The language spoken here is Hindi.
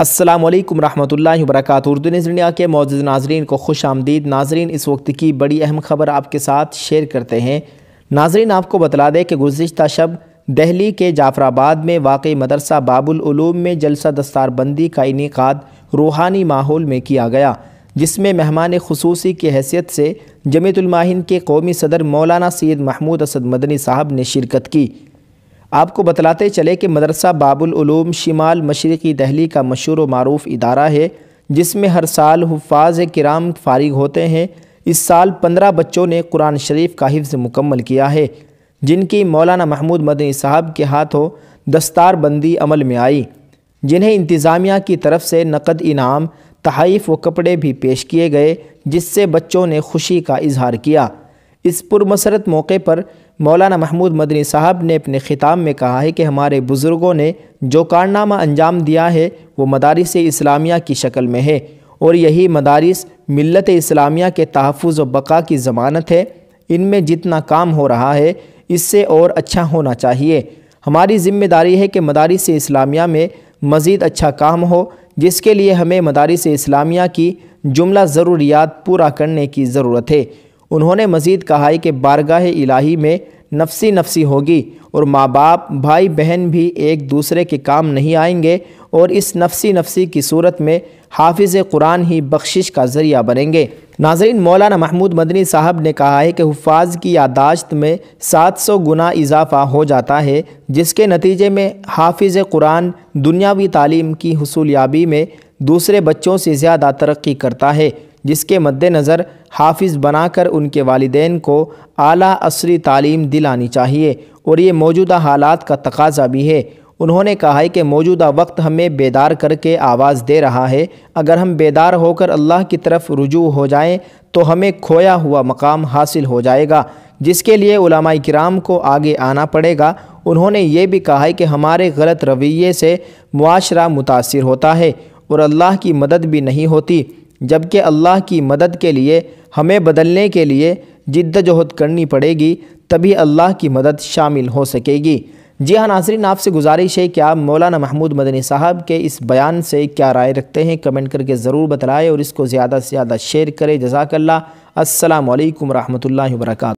असलम वरहमल वर्क उर्दू न्यूज़ के मौजूद नाजरन को खुश आमदीद नाजरीन इस वक्त की बड़ी अहम खबर आपके साथ शेयर करते हैं नाजरीन आपको बतला दें कि गुज्त शब दहली के जाफराबाद में वाकई मदरसा बाबुलूम में जलसा दस्तारबंदी का इनका रूहानी माहौल में किया गया जिसमें मेहमान खसूसी की हैसियत से जमीतुलमाहिन के कौमी सदर मौलाना सैद महमूद असद मदनी साहब ने शिरकत की आपको बतलाते चले कि मदरसा बाबुलूम शिमाल मशरक़ी दहली का मशहूर वरूफ इदारा है जिसमें हर साल हफाज कराम फारिग होते हैं इस साल पंद्रह बच्चों ने कुरान शरीफ का हिफ्ज़ मुकम्मल किया है जिनकी मौलाना महमूद मदनी साहब के हाथों दस्तार बंदी अमल में आई जिन्हें इंतज़ामिया की तरफ से नकद इनाम तहाइफ व कपड़े भी पेश किए गए जिससे बच्चों ने खुशी का इजहार किया इस पुरमसरत मौके पर मौलाना महमूद मदनी साहब ने अपने ख़िताब में कहा है कि हमारे बुज़ुर्गों ने जो कारनामा अंजाम दिया है वो मदारस इस्लामिया की शक्ल में है और यही मदारस मिलत इस्लामिया के तहफ़ व बका की ज़मानत है इनमें जितना काम हो रहा है इससे और अच्छा होना चाहिए हमारी ज़िम्मेदारी है कि मदारस इस्लामिया में मज़ीद अच्छा काम हो जिसके लिए हमें मदारस इस्लामिया की जुमला ज़रूरियात पूरा करने की ज़रूरत है उन्होंने मज़ीद कहा है कि बारगाह इलाही में नफसी नफसी होगी और माँ बाप भाई बहन भी एक दूसरे के काम नहीं आएंगे और इस नफसी नफसी की सूरत में हाफिज़ कुरान ही बख्शिश का ज़रिया बनेंगे नाजरीन मौलाना महमूद मदनी साहब ने कहा है कि हफाज की यादाश्त में 700 गुना इजाफा हो जाता है जिसके नतीजे में हाफिज़ कुरान दुनियावी तालीम की हसूलियाबी में दूसरे बच्चों से ज़्यादा तरक्की करता है जिसके मद्देनज़र हाफिज़ बनाकर उनके वालदेन को आला असरी तालीम दिलानी चाहिए और ये मौजूदा हालात का तकाजा भी है उन्होंने कहा है कि मौजूदा वक्त हमें बेदार करके आवाज़ दे रहा है अगर हम बेदार होकर अल्लाह की तरफ रुजू हो जाएं तो हमें खोया हुआ मकाम हासिल हो जाएगा जिसके लिए उलमाई कराम को आगे आना पड़ेगा उन्होंने ये भी कहा है कि हमारे गलत रवैये से मुआरा मुतासर होता है और अल्लाह की मदद भी नहीं होती जबकि अल्लाह की मदद के लिए हमें बदलने के लिए जिद्दजहद करनी पड़ेगी तभी अल्लाह की मदद शामिल हो सकेगी जी हाँ नासरीन आपसे गुजारिश है कि आप मौलाना महमूद मदनी साहब के इस बयान से क्या राय रखते हैं कमेंट करके ज़रूर बतलाएँ और इसको ज़्यादा से ज़्यादा शेयर करें जजाकल्ला असलकम वरहमल वर्का